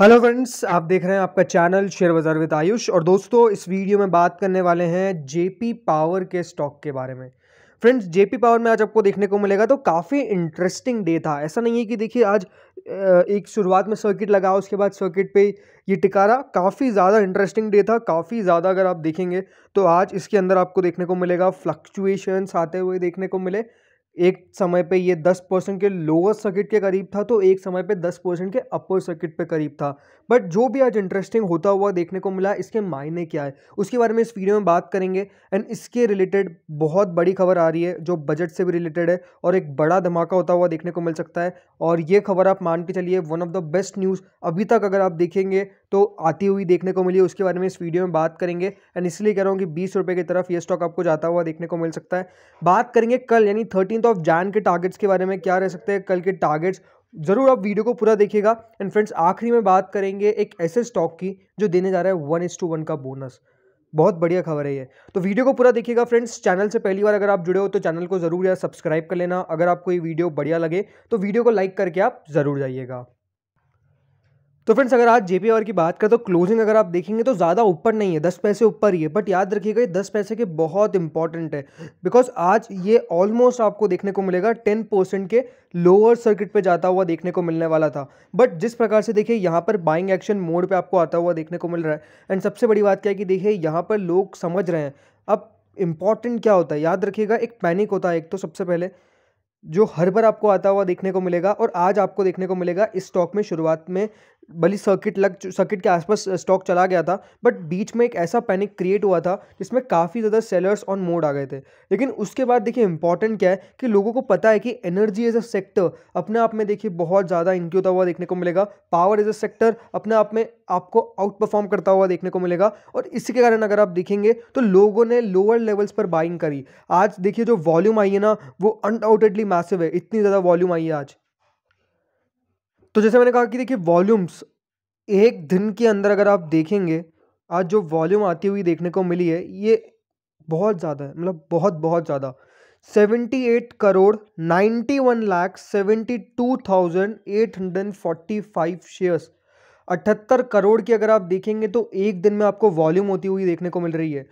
hello friends आप देख रहे हैं आपका चैनल शेयर बाजार विद आयुष और दोस्तों इस वीडियो में बात करने वाले हैं जेपी पावर के स्टॉक के बारे में फ्रेंड्स जेपी पावर में आज आपको देखने को मिलेगा तो काफ़ी इंटरेस्टिंग डे था ऐसा नहीं है कि देखिए आज एक शुरुआत में सर्किट लगा उसके बाद सर्किट पे ये टिकारा काफ़ी ज़्यादा इंटरेस्टिंग डे था काफ़ी ज़्यादा अगर आप देखेंगे तो आज इसके अंदर आपको देखने को मिलेगा फ्लक्चुएशंस आते हुए देखने को मिले एक समय पे ये दस परसेंट के लोअर सर्किट के करीब था तो एक समय पे दस परसेंट के अपर सर्किट पे करीब था बट जो भी आज इंटरेस्टिंग होता हुआ देखने को मिला इसके मायने क्या है उसके बारे में इस वीडियो में बात करेंगे एंड इसके रिलेटेड बहुत बड़ी खबर आ रही है जो बजट से भी रिलेटेड है और एक बड़ा धमाका होता हुआ देखने को मिल सकता है और ये खबर आप मान के चलिए one of the best news अभी तक अगर आप देखेंगे तो आती हुई देखने को मिली उसके बारे में इस वीडियो में बात करेंगे एंड इसलिए कह रहा हूँ कि बीस रुपये की तरफ ये स्टॉक आपको जाता हुआ देखने को मिल सकता है बात करेंगे कल यानी थर्टीन ऑफ जैन के टारगेट्स के बारे में क्या रह सकते हैं कल के टारगेट्स ज़रूर आप वीडियो को पूरा देखिएगा एंड फ्रेंड्स आखिरी में बात करेंगे एक ऐसे स्टॉक की जो देने जा रहा है वन इज टू वन का बोनस बहुत बढ़िया खबर है ये तो वीडियो को पूरा देखिएगा फ्रेंड्स चैनल से पहली बार अगर आप जुड़े हो तो चैनल को ज़रूर यार सब्सक्राइब कर लेना अगर आपको ये वीडियो बढ़िया लगे तो वीडियो को लाइक करके आप ज़रूर जाइएगा तो फ्रेंड्स अगर आज जेपी आवर की बात करें तो क्लोजिंग अगर आप देखेंगे तो ज़्यादा ऊपर नहीं है दस पैसे ऊपर ही है बट याद रखिएगा ये दस पैसे के बहुत इंपॉर्टेंट है बिकॉज आज ये ऑलमोस्ट आपको देखने को मिलेगा टेन परसेंट के लोअर सर्किट पे जाता हुआ देखने को मिलने वाला था बट जिस प्रकार से देखिए यहाँ पर बाइंग एक्शन मोड पर आपको आता हुआ देखने को मिल रहा है एंड सबसे बड़ी बात क्या है कि देखिए यहाँ पर लोग समझ रहे हैं अब इम्पॉर्टेंट क्या होता है याद रखिएगा एक पैनिक होता है एक तो सबसे पहले जो हर बार आपको आता हुआ देखने को मिलेगा और आज आपको देखने को मिलेगा इस स्टॉक में शुरुआत में भली सर्किट लग सर्किट के आसपास स्टॉक चला गया था बट बीच में एक ऐसा पैनिक क्रिएट हुआ था जिसमें काफ़ी ज़्यादा सेलर्स ऑन मोड आ गए थे लेकिन उसके बाद देखिए इंपॉर्टेंट क्या है कि लोगों को पता है कि एनर्जी एज अ सेक्टर अपने आप में देखिए बहुत ज़्यादा होता हुआ देखने को मिलेगा पावर एज अ सेक्टर अपने आप में आपको आउट परफॉर्म करता हुआ देखने को मिलेगा और इसी के कारण अगर आप देखेंगे तो लोगों ने लोअर लेवल्स पर बाइंग करी आज देखिए जो वॉल्यूम आई है ना वो अनडाउटेडली मैसिव है इतनी ज़्यादा वॉल्यूम आई है आज तो जैसे मैंने कहा कि देखिए वॉल्यूम्स एक दिन के अंदर अगर आप देखेंगे आज जो वॉल्यूम आती हुई देखने को मिली है ये बहुत ज़्यादा है मतलब बहुत बहुत ज़्यादा seventy eight crore ninety one lakh seventy two thousand eight hundred forty five shares अठहत्तर करोड़ की अगर आप देखेंगे तो एक दिन में आपको वॉल्यूम होती हुई देखने को मिल रही है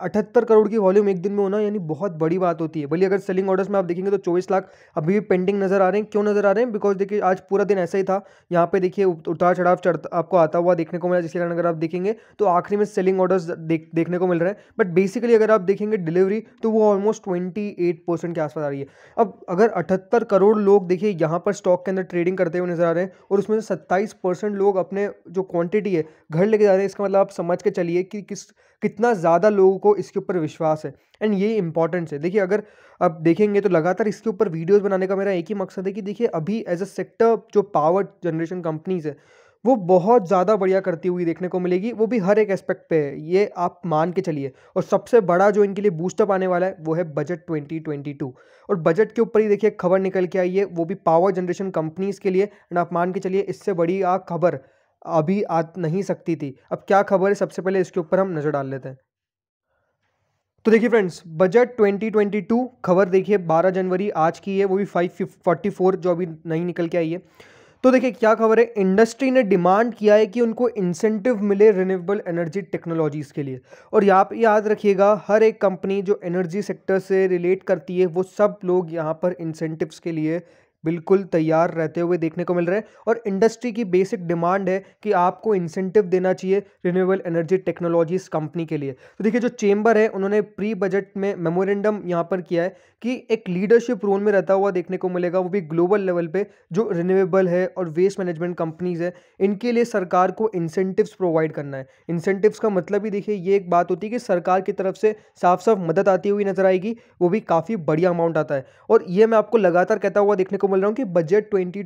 अठहत्तर करोड़ की वॉल्यूम एक दिन में होना यानी बहुत बड़ी बात होती है भले अगर सेलिंग ऑर्डर्स में आप देखेंगे तो चौबीस लाख अभी भी पेंडिंग नजर आ रहे हैं क्यों नजर आ रहे हैं बिकॉज देखिए आज पूरा दिन ऐसा ही था यहाँ पे देखिए उतार चढ़ाव चढ़ आपको आता हुआ देखने को मिला जिसके कारण अगर आप देखेंगे तो आखिरी में सेलिंग ऑर्डर्स देख, देखने को मिल रहे हैं बट बेसिकली अगर आप देखेंगे डिलीवरी तो वो ऑलमोस्ट ट्वेंटी के आसपास आ रही है अब अगर अठहत्तर करोड़ लोग देखिए यहाँ पर स्टॉक के अंदर ट्रेडिंग करते हुए नजर आ रहे हैं और उसमें से सत्ताईस लोग अपने जो क्वान्टिटी है घर लेके जा रहे हैं इसका मतलब आप समझ के चलिए कि किस कितना ज़्यादा लोगों को आपको इसके ऊपर विश्वास है एंड ये इंपॉर्टेंट है देखिए अगर आप देखेंगे तो लगातार इसके ऊपर वीडियोस बनाने का मेरा एक ही मकसद है कि देखिए अभी एज अ सेक्टर जो पावर जनरेशन कंपनीज है वो बहुत ज़्यादा बढ़िया करती हुई देखने को मिलेगी वो भी हर एक एस्पेक्ट पे है ये आप मान के चलिए और सबसे बड़ा जो इनके लिए बूस्टअप आने वाला है वो है बजट 2022 और बजट के ऊपर ही देखिए खबर निकल के आई है वो भी पावर जनरेशन कंपनीज़ के लिए एंड आप मान के चलिए इससे बड़ी आ खबर अभी आ नहीं सकती थी अब क्या खबर है सबसे पहले इसके ऊपर हम नज़र डाल लेते हैं तो देखिए फ्रेंड्स बजट 2022 खबर देखिए 12 जनवरी आज की है वो भी 544 जो अभी नहीं निकल के आई है तो देखिए क्या खबर है इंडस्ट्री ने डिमांड किया है कि उनको इंसेंटिव मिले रिन्यूएबल एनर्जी टेक्नोलॉजीज़ के लिए और यहाँ पर याद रखिएगा हर एक कंपनी जो एनर्जी सेक्टर से रिलेट करती है वो सब लोग यहाँ पर इंसेंटिव्स के लिए बिल्कुल तैयार रहते हुए देखने को मिल रहा है और इंडस्ट्री की बेसिक डिमांड है कि आपको इंसेंटिव देना चाहिए रिन्यूएबल एनर्जी टेक्नोलॉजीज कंपनी के लिए तो देखिए जो चेंबर है उन्होंने प्री बजट में मेमोरेंडम यहाँ पर किया है कि एक लीडरशिप रोल में रहता हुआ देखने को मिलेगा वो भी ग्लोबल लेवल पे जो रिन्यूएबल है और वेस्ट मैनेजमेंट कंपनीज है इनके लिए सरकार को इंसेंटिव्स प्रोवाइड करना है इंसेंटिव्स का मतलब ही देखिए ये एक बात होती है कि सरकार की तरफ से साफ साफ मदद आती हुई नजर आएगी वो भी काफ़ी बढ़िया अमाउंट आता है और ये मैं आपको लगातार कहता हुआ देखने को मिल रहा हूँ कि budget twenty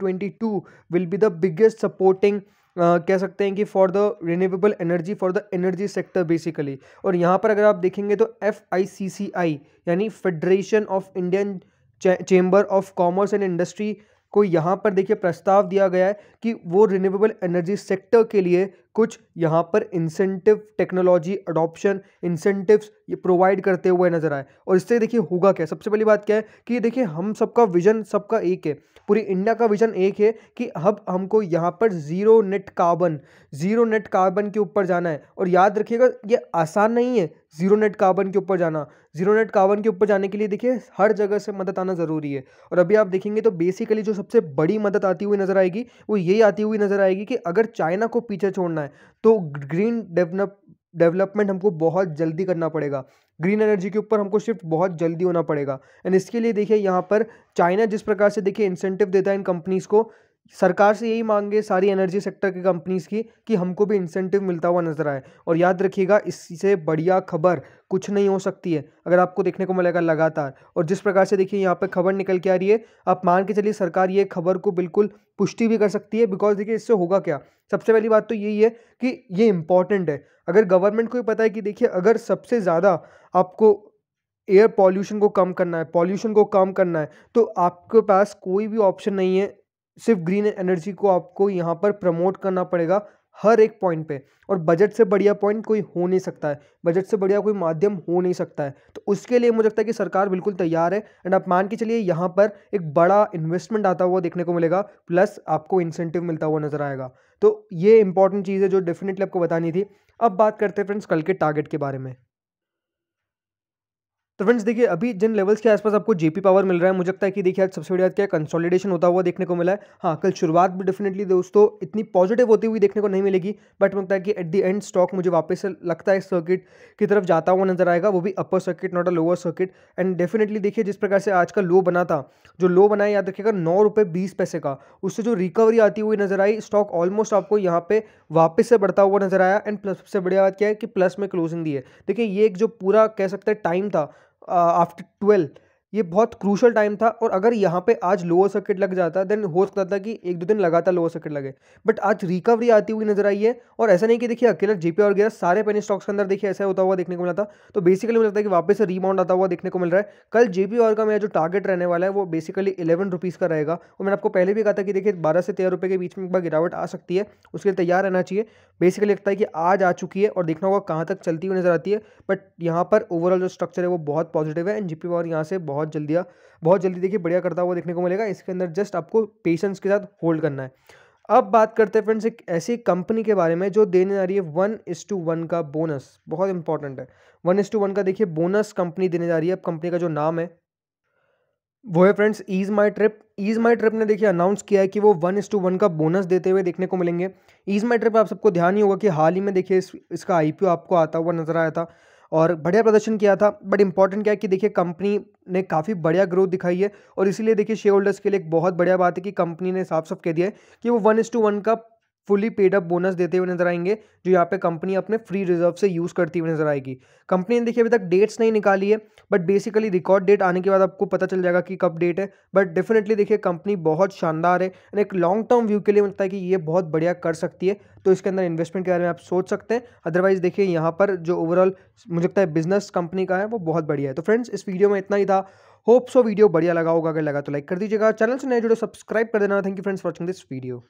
will be the biggest supporting कह सकते हैं कि for the renewable energy for the energy sector basically और यहाँ पर अगर आप देखेंगे तो F I C C I यानी federation of Indian chamber of commerce and industry को यहाँ पर देखिए प्रस्ताव दिया गया है कि वो रिन्यूएबल एनर्जी सेक्टर के लिए कुछ यहाँ पर इंसेंटिव टेक्नोलॉजी अडॉप्शन इंसेंटिव्स ये प्रोवाइड करते हुए नजर आए और इससे देखिए होगा क्या सबसे पहली बात क्या है कि देखिए हम सबका विजन सबका एक है पूरी इंडिया का विजन एक है कि अब हमको यहाँ पर zero net carbon zero net carbon के ऊपर जाना है और याद रखिएगा ये आसान नहीं है जीरो नेट कार्बन के ऊपर जाना जीरो नेट कार्बन के ऊपर जाने के लिए देखिए हर जगह से मदद आना ज़रूरी है और अभी आप देखेंगे तो बेसिकली जो सबसे बड़ी मदद आती हुई नज़र आएगी वो यही आती हुई नज़र आएगी कि अगर चाइना को पीछे छोड़ना है तो ग्रीन डेवलप डेवलपमेंट हमको बहुत जल्दी करना पड़ेगा ग्रीन एनर्जी के ऊपर हमको शिफ्ट बहुत जल्दी होना पड़ेगा एंड इसके लिए देखिए यहाँ पर चाइना जिस प्रकार से देखिए इंसेंटिव देता है इन कंपनीज़ को सरकार से यही मांगे सारी एनर्जी सेक्टर की कंपनीज़ की कि हमको भी इंसेंटिव मिलता हुआ नज़र आए और याद रखिएगा इससे बढ़िया खबर कुछ नहीं हो सकती है अगर आपको देखने को मिलेगा लगातार और जिस प्रकार से देखिए यहाँ पर खबर निकल के आ रही है आप मान के चलिए सरकार ये खबर को बिल्कुल पुष्टि भी कर सकती है बिकॉज देखिए इससे होगा क्या सबसे पहली बात तो यही है कि ये इंपॉर्टेंट है अगर गवर्नमेंट को भी पता है कि देखिए अगर सबसे ज़्यादा आपको एयर पॉल्यूशन को कम करना है पॉल्यूशन को कम करना है तो आपके पास कोई भी ऑप्शन नहीं है सिर्फ ग्रीन एनर्जी को आपको यहाँ पर प्रमोट करना पड़ेगा हर एक पॉइंट पे और बजट से बढ़िया पॉइंट कोई हो नहीं सकता है बजट से बढ़िया कोई माध्यम हो नहीं सकता है तो उसके लिए मुझे लगता है कि सरकार बिल्कुल तैयार है एंड आप मान के चलिए यहाँ पर एक बड़ा इन्वेस्टमेंट आता हुआ देखने को मिलेगा प्लस आपको इंसेंटिव मिलता हुआ नजर आएगा तो ये इंपॉर्टेंट चीज़ है जो डेफिनेटली आपको बतानी थी अब बात करते हैं फ्रेंड्स कल के टारगेट के बारे में तो फ्रेंड्स देखिए अभी जिन लेवल्स के आसपास आपको जेपी पावर मिल रहा है मुझे लगता है कि देखिए आज सबसे बड़ी बात क्या कंसोलिडेशन होता हुआ देखने को मिला है हाँ कल शुरुआत भी डेफिनेटली दोस्तों इतनी पॉजिटिव होती हुई देखने को नहीं मिलेगी बट लगता है कि एट दी एंड स्टॉक मुझे वापस से लगता है सर्किट की तरफ जाता हुआ नजर आएगा वो भी upper circuit not a lower circuit and definitely देखिए जिस प्रकार से आज का लो बना था जो लो बना है याद रखिएगा नौ रुपये बीस पैसे का उससे जो रिकवरी आती हुई नजर आई स्टॉक ऑलमोस्ट आपको यहाँ पे वापस से बढ़ता हुआ नजर आया एंड प्लस सबसे बढ़िया बात क्या है कि प्लस में क्लोजिंग दी है देखिए ये एक जो पूरा कह सकते हैं टाइम था uh, after 12 ये बहुत क्रूशल टाइम था और अगर यहाँ पे आज लोअर सर्किट लग जाता देन हो सकता था कि एक दो दिन लगातार लोअर सर्किट लगे बट आज रिकवरी आती हुई नजर आई है और ऐसा नहीं कि देखिए अकेला जीपी और गया सारे पेनी स्टॉक्स के अंदर देखिए ऐसा होता हुआ देखने को मिला था तो बेसिकली मुझे लगता है कि वापस से रीबाउंड आता हुआ देखने को मिल रहा है कल जेपी और का मेरा जो टारगेट रहने वाला है वो बेसिकली इलेवन रुपीज़ का रहेगा और मैंने आपको पहले भी कहा था कि देखिए बारह से तेरह रुपये के बीच में एक बार गिरावट आ सकती है उसके लिए तैयार रहना चाहिए बेसिकली लगता है कि आज आ चुकी है और देखना होगा कहाँ तक चलती हुई नजर आती है बट यहाँ पर ओवरऑल जो स्ट्रक्चर है वो बहुत पॉजिटिव है एंड जी पी और यहाँ से बहुत बहुत जल्दी हाँ, बहुत जल्दी देखिए बढ़िया करता हुआ देखने को मिलेगा इसके अंदर जस्ट आपको पेशेंस के साथ होल्ड करना है अब बात करते हैं फ्रेंड्स एक ऐसी कंपनी के बारे में जो देने जा रही है वन इस टू वन का बोनस बहुत इंपॉर्टेंट है वन इस टू वन का देखिए बोनस कंपनी देने जा रही है अब कंपनी का जो नाम है वो है friends ease my trip ease my trip ने देखिए अनाउंस किया है कि वो वन इस टू वन का बोनस देते हुए देखने को मिलेंगे ईज माई ट्रिप आप सबको ध्यान ही होगा कि हाल ही में देखिए इस, इसका आई आपको आता हुआ नजर आया था और बढ़िया प्रदर्शन किया था बट इंपॉर्टेंट क्या है कि देखिए कंपनी ने काफ़ी बढ़िया ग्रोथ दिखाई है और इसीलिए देखिए शेयर होल्डर्स के लिए एक बहुत बढ़िया बात है कि कंपनी ने साफ साफ कह दिया है कि वो वन इस टू वन का फुली पेड अप बोनस देते हुए नजर आएंगे जो यहाँ पे कंपनी अपने फ्री रिजर्व से यूज़ करती हुई नजर आएगी कंपनी ने देखिए अभी तक डेट्स नहीं निकाली है बट बेसिकली रिकॉर्ड डेट आने के बाद आपको पता चल जाएगा कि कब डेट है बट डेफिनेटली देखिए कंपनी बहुत शानदार है एंड एक लॉन्ग टर्म व्यू के लिए लगता है कि ये बहुत बढ़िया कर सकती है तो इसके अंदर इन्वेस्टमेंट के बारे में आप सोच सकते हैं अदरवाइज देखिए यहाँ पर जो ओवरऑल मुझे लगता है बिजनेस कंपनी का है वो बहुत बढ़िया है तो फ्रेंड्स इस वीडियो में इतना ही था होप सो वीडियो बढ़िया लगा होगा अगर लगा तो लाइक कर दीजिएगा चैनल से नए जुड़े सब्सक्राइब कर देना thank you friends watching this video